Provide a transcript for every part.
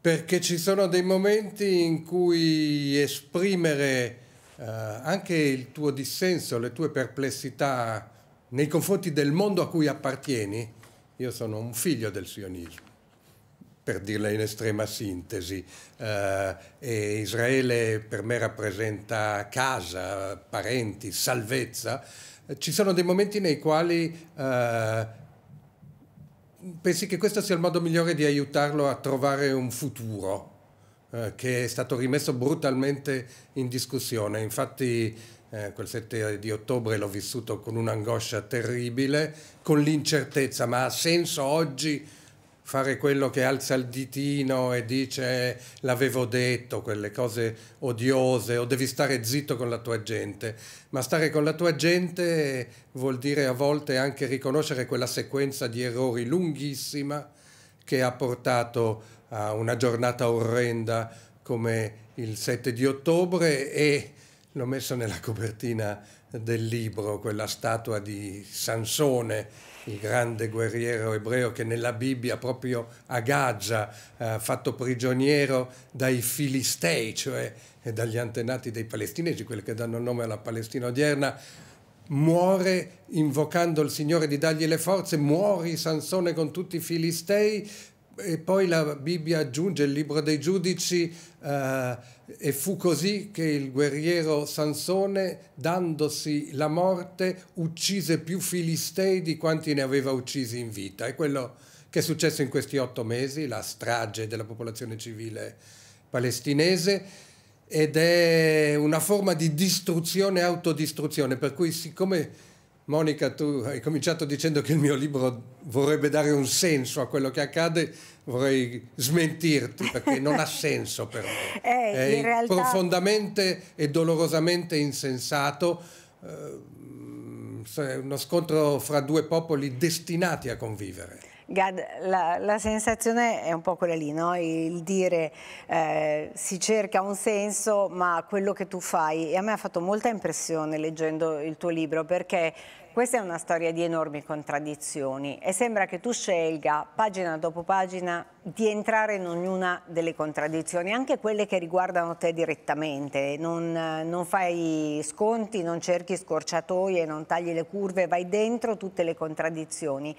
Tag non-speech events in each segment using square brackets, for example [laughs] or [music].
perché ci sono dei momenti in cui esprimere eh, anche il tuo dissenso, le tue perplessità nei confronti del mondo a cui appartieni, io sono un figlio del sionismo, per dirla in estrema sintesi, eh, e Israele per me rappresenta casa, parenti, salvezza, ci sono dei momenti nei quali eh, pensi che questo sia il modo migliore di aiutarlo a trovare un futuro eh, che è stato rimesso brutalmente in discussione. Infatti eh, quel 7 di ottobre l'ho vissuto con un'angoscia terribile, con l'incertezza, ma ha senso oggi fare quello che alza il ditino e dice l'avevo detto, quelle cose odiose, o devi stare zitto con la tua gente, ma stare con la tua gente vuol dire a volte anche riconoscere quella sequenza di errori lunghissima che ha portato a una giornata orrenda come il 7 di ottobre e l'ho messo nella copertina del libro, quella statua di Sansone il grande guerriero ebreo che nella Bibbia, proprio a Gaza, eh, fatto prigioniero dai filistei, cioè dagli antenati dei palestinesi, quelli che danno nome alla Palestina odierna, muore invocando il Signore di dargli le forze, muori Sansone con tutti i filistei e poi la Bibbia aggiunge il libro dei giudici. Eh, e fu così che il guerriero Sansone, dandosi la morte, uccise più filistei di quanti ne aveva uccisi in vita. È quello che è successo in questi otto mesi, la strage della popolazione civile palestinese ed è una forma di distruzione e autodistruzione, per cui siccome Monica, tu hai cominciato dicendo che il mio libro vorrebbe dare un senso a quello che accade, vorrei smentirti perché non ha [laughs] senso per me. Eh, È realtà... profondamente e dolorosamente insensato. Eh, uno scontro fra due popoli destinati a convivere. Gad, la, la, sensazione è un po' quella lì, no? il dire eh, si cerca un senso ma quello che tu fai, e a me ha fatto molta impressione leggendo il tuo libro perché questa è una storia di enormi contraddizioni e sembra che tu scelga pagina dopo pagina di entrare in ognuna delle contraddizioni, anche quelle che riguardano te direttamente, non, non fai sconti, non cerchi scorciatoie, non tagli le curve, vai dentro tutte le contraddizioni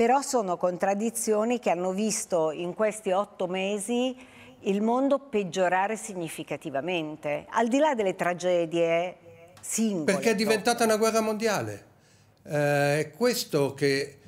però sono contraddizioni che hanno visto in questi otto mesi il mondo peggiorare significativamente, al di là delle tragedie singole. Perché è diventata una guerra mondiale. Eh, è questo che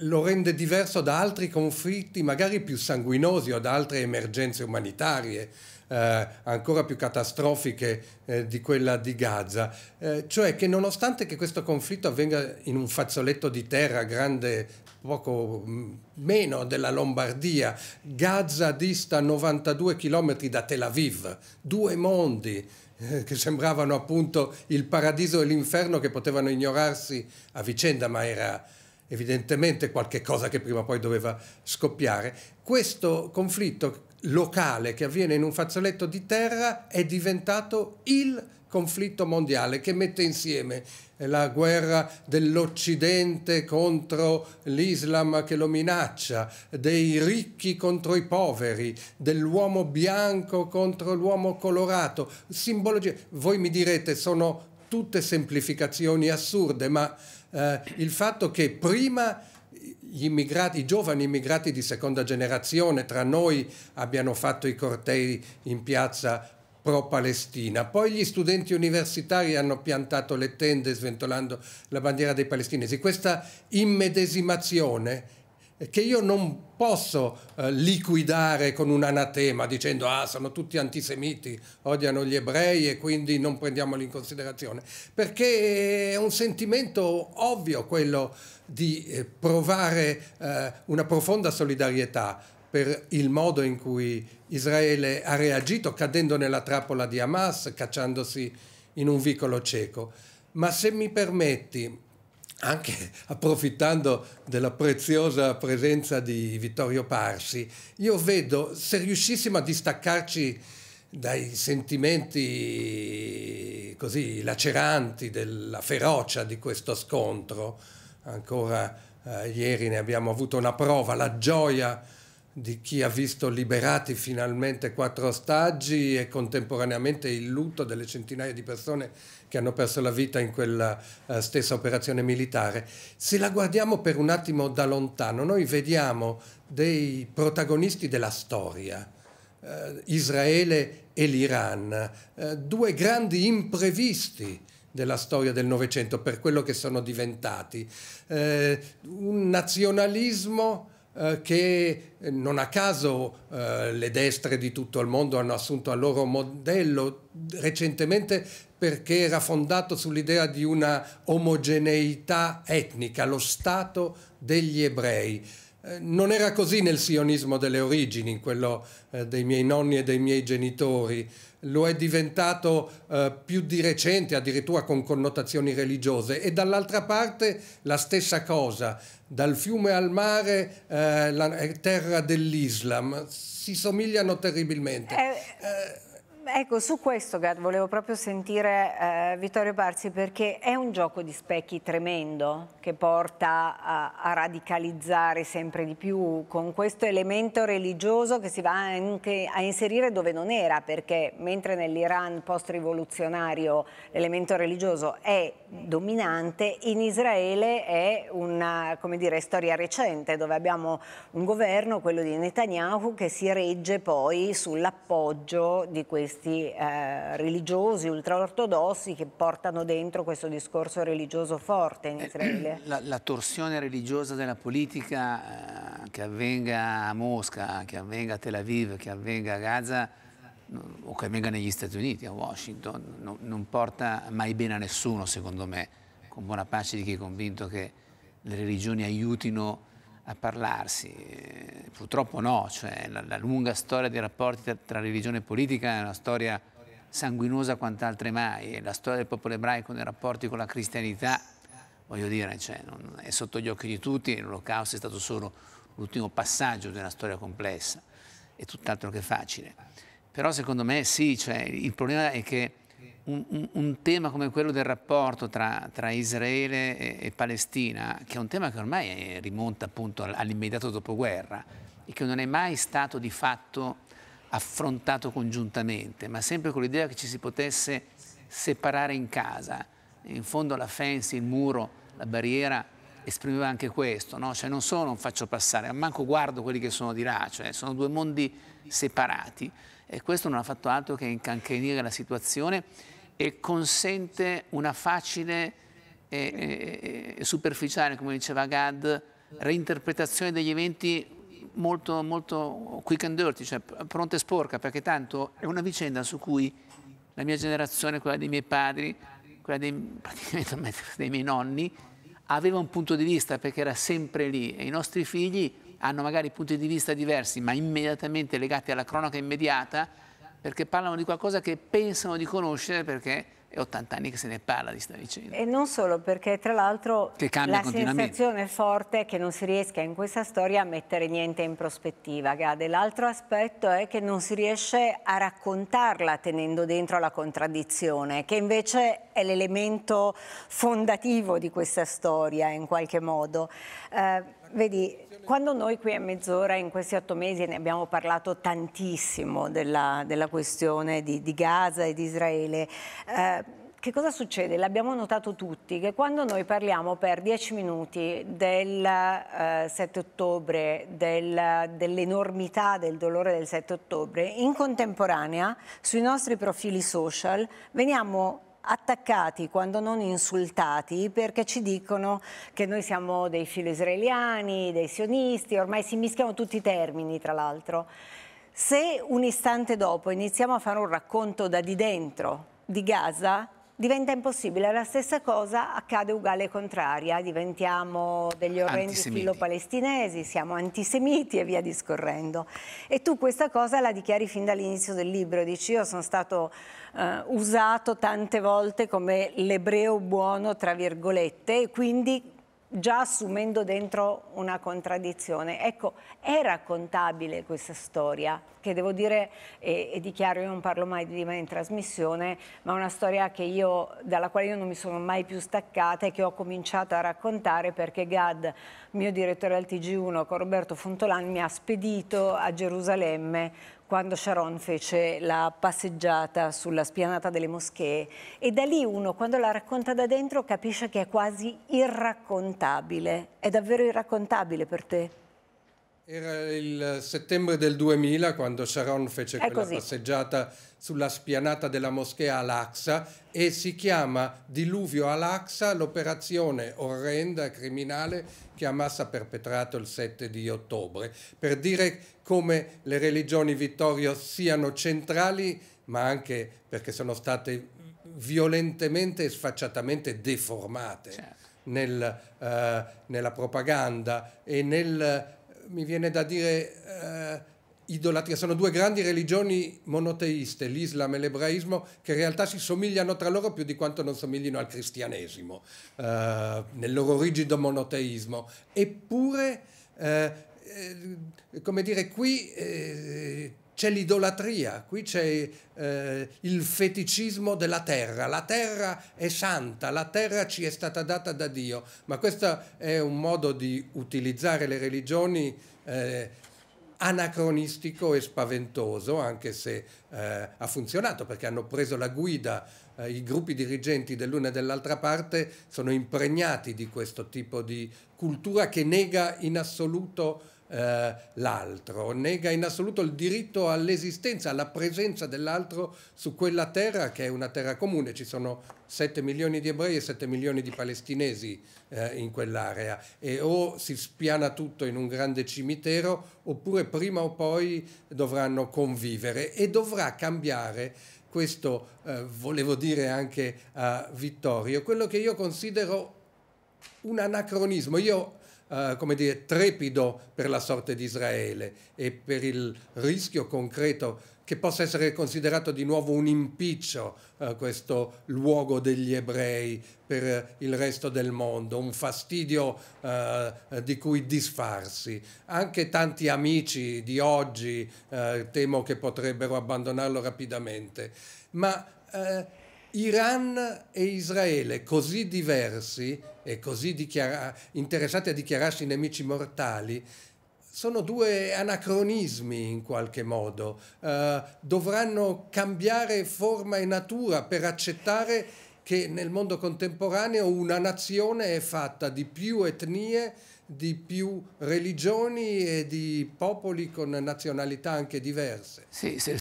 lo rende diverso da altri conflitti, magari più sanguinosi o da altre emergenze umanitarie. Eh, ancora più catastrofiche eh, di quella di Gaza, eh, cioè che nonostante che questo conflitto avvenga in un fazzoletto di terra grande poco mm, meno della Lombardia, Gaza dista 92 km da Tel Aviv, due mondi eh, che sembravano appunto il paradiso e l'inferno che potevano ignorarsi a vicenda, ma era evidentemente qualche cosa che prima o poi doveva scoppiare. Questo conflitto locale che avviene in un fazzoletto di terra è diventato il conflitto mondiale che mette insieme eh, la guerra dell'Occidente contro l'Islam che lo minaccia, dei ricchi contro i poveri, dell'uomo bianco contro l'uomo colorato, simbologie. Voi mi direte sono tutte semplificazioni assurde, ma eh, il fatto che prima gli immigrati, i giovani immigrati di seconda generazione tra noi abbiano fatto i cortei in piazza pro-Palestina. Poi gli studenti universitari hanno piantato le tende sventolando la bandiera dei palestinesi. Questa immedesimazione che io non posso eh, liquidare con un anatema dicendo ah sono tutti antisemiti, odiano gli ebrei e quindi non prendiamoli in considerazione, perché è un sentimento ovvio quello di eh, provare eh, una profonda solidarietà per il modo in cui Israele ha reagito cadendo nella trappola di Hamas, cacciandosi in un vicolo cieco. Ma se mi permetti, anche approfittando della preziosa presenza di Vittorio Parsi, io vedo, se riuscissimo a distaccarci dai sentimenti così laceranti della ferocia di questo scontro, ancora eh, ieri ne abbiamo avuto una prova, la gioia di chi ha visto liberati finalmente quattro ostaggi e contemporaneamente il lutto delle centinaia di persone che hanno perso la vita in quella eh, stessa operazione militare. Se la guardiamo per un attimo da lontano, noi vediamo dei protagonisti della storia, eh, Israele e l'Iran, eh, due grandi imprevisti della storia del Novecento per quello che sono diventati, un nazionalismo eh, che eh, non a caso eh, le destre di tutto il mondo hanno assunto al loro modello recentemente perché era fondato sull'idea di una omogeneità etnica, lo Stato degli ebrei. Eh, non era così nel sionismo delle origini, quello eh, dei miei nonni e dei miei genitori, lo è diventato eh, più di recente, addirittura con connotazioni religiose, e dall'altra parte la stessa cosa, dal fiume al mare, la terra dell'Islam, si somigliano terribilmente. Eh, Ecco, su questo Gad, volevo proprio sentire eh, Vittorio Barzi perché è un gioco di specchi tremendo che porta a, a, radicalizzare sempre di più con questo elemento religioso che si va anche a inserire dove non era perché mentre nell'Iran post-rivoluzionario l'elemento religioso è dominante, in Israele è una dire, storia recente dove abbiamo un governo, quello di Netanyahu, che si regge poi sull'appoggio di questi questi eh, religiosi ultraortodossi che portano dentro questo discorso religioso forte in eh, Israele. [clears throat] La, la torsione religiosa della politica eh, che avvenga a Mosca, che avvenga a Tel Aviv, che avvenga a Gaza mm, o che avvenga negli Stati Uniti, a Washington, no, non porta mai bene a nessuno secondo me, con buona pace di chi è convinto che le religioni aiutino a parlarsi. Purtroppo no, cioè, la, la, lunga storia dei rapporti tra, tra, religione e politica è una storia sanguinosa quant'altre mai, la storia del popolo ebraico nei rapporti con la cristianità, voglio dire, cioè, non, è sotto gli occhi di tutti, l'olocausto è stato solo l'ultimo passaggio di una storia complessa, è tutt'altro che facile. Però secondo me sì, cioè, il problema è che un, un, tema come quello del rapporto tra, tra Israele e, e, Palestina, che è un tema che ormai rimonta appunto all'immediato dopoguerra e che non è mai stato di fatto affrontato congiuntamente, ma sempre con l'idea che ci si potesse separare in casa. In fondo la fence, il muro, la barriera esprimeva anche questo, no? cioè non solo non faccio passare, ma manco guardo quelli che sono di là, cioè sono due mondi separati e questo non ha fatto altro che incancrenire la situazione e consente una facile e, e, e superficiale, come diceva Gad, reinterpretazione degli eventi molto, molto quick and dirty, cioè pronta e sporca, perché tanto è una vicenda su cui la mia generazione, quella dei miei padri, quella dei, praticamente [laughs] dei miei nonni, aveva un punto di vista perché era sempre lì e i nostri figli hanno magari punti di vista diversi ma immediatamente legati alla cronaca immediata perché parlano di qualcosa che pensano di conoscere perché è 80 anni che se ne parla di questa vicenda. E non solo, perché tra l'altro la sensazione forte è che non si riesca in questa storia a mettere niente in prospettiva, Gade. L'altro aspetto è che non si riesce a raccontarla tenendo dentro la contraddizione, che invece è l'elemento fondativo di questa storia in qualche modo. Eh, Vedi, quando noi qui a mezz'ora in questi otto mesi ne abbiamo parlato tantissimo della, della questione di, di, Gaza e di Israele, eh, che cosa succede? L'abbiamo notato tutti, che quando noi parliamo per dieci minuti del eh, 7 ottobre, del, dell'enormità del dolore del 7 ottobre, in contemporanea sui nostri profili social veniamo attaccati quando non insultati perché ci dicono che noi siamo dei filo israeliani, dei sionisti, ormai si mischiano tutti i termini tra l'altro. Se un istante dopo iniziamo a fare un racconto da di dentro di Gaza, diventa impossibile. La stessa cosa accade uguale e contraria, diventiamo degli orrendi filo-palestinesi, siamo antisemiti e via discorrendo. E tu questa cosa la dichiari fin dall'inizio del libro, dici io sono stato eh, usato tante volte come l'ebreo buono, tra virgolette, e quindi già assumendo dentro una contraddizione. Ecco, è raccontabile questa storia, che devo dire, e, e dichiaro, io non parlo mai di me in trasmissione, ma una storia io, dalla quale io non mi sono mai più staccata e che ho cominciato a raccontare perché Gad, mio direttore al TG1, con Roberto Fontolani, mi ha spedito a Gerusalemme quando Sharon fece la passeggiata sulla spianata delle moschee e da lì uno quando la racconta da dentro capisce che è quasi irraccontabile. È davvero irraccontabile per te? Era il settembre del 2000 quando Sharon fece È quella così. passeggiata sulla spianata della moschea Al-Aqsa e si chiama Diluvio Al-Aqsa l'operazione orrenda criminale che Hamas ha perpetrato il 7 di ottobre, per dire come le religioni Vittorio siano centrali, ma anche perché sono state violentemente e sfacciatamente deformate. Certo. Nel, eh, nella propaganda e nel mi viene da dire, eh, idolatria. Sono due grandi religioni monoteiste, l'Islam e l'ebraismo, che in realtà si somigliano tra loro più di quanto non somiglino al cristianesimo, eh, nel loro rigido monoteismo. Eppure, eh, eh come dire, qui eh, c'è l'idolatria, qui c'è eh, il feticismo della terra. La terra è santa, la terra ci è stata data da Dio, ma questo è un modo di utilizzare le religioni eh, anacronistico e spaventoso, anche se eh, ha funzionato perché hanno preso la guida, eh, i gruppi dirigenti dell'una e dell'altra parte sono impregnati di questo tipo di cultura che nega in assoluto eh, l'altro, nega in assoluto il diritto all'esistenza, alla presenza dell'altro su quella terra che è una terra comune, ci sono 7 milioni di ebrei e 7 milioni di palestinesi eh, in quell'area e o si spiana tutto in un grande cimitero oppure prima o poi dovranno convivere e dovrà cambiare questo eh, volevo dire anche a Vittorio, quello che io considero un anacronismo. Io eh, come dire, trepido per la sorte di Israele e per il rischio concreto che possa essere considerato di nuovo un impiccio eh, questo luogo degli ebrei per il resto del mondo, un fastidio eh, di cui disfarsi. Anche tanti amici di oggi eh, temo che potrebbero abbandonarlo rapidamente, ma eh, Iran e Israele, così diversi e così dichiara- interessati a dichiararsi nemici mortali, sono due anacronismi in qualche modo. Uh, dovranno cambiare forma e natura per accettare che nel mondo contemporaneo una nazione è fatta di più etnie, di più religioni e di popoli con nazionalità anche diverse. Sì, se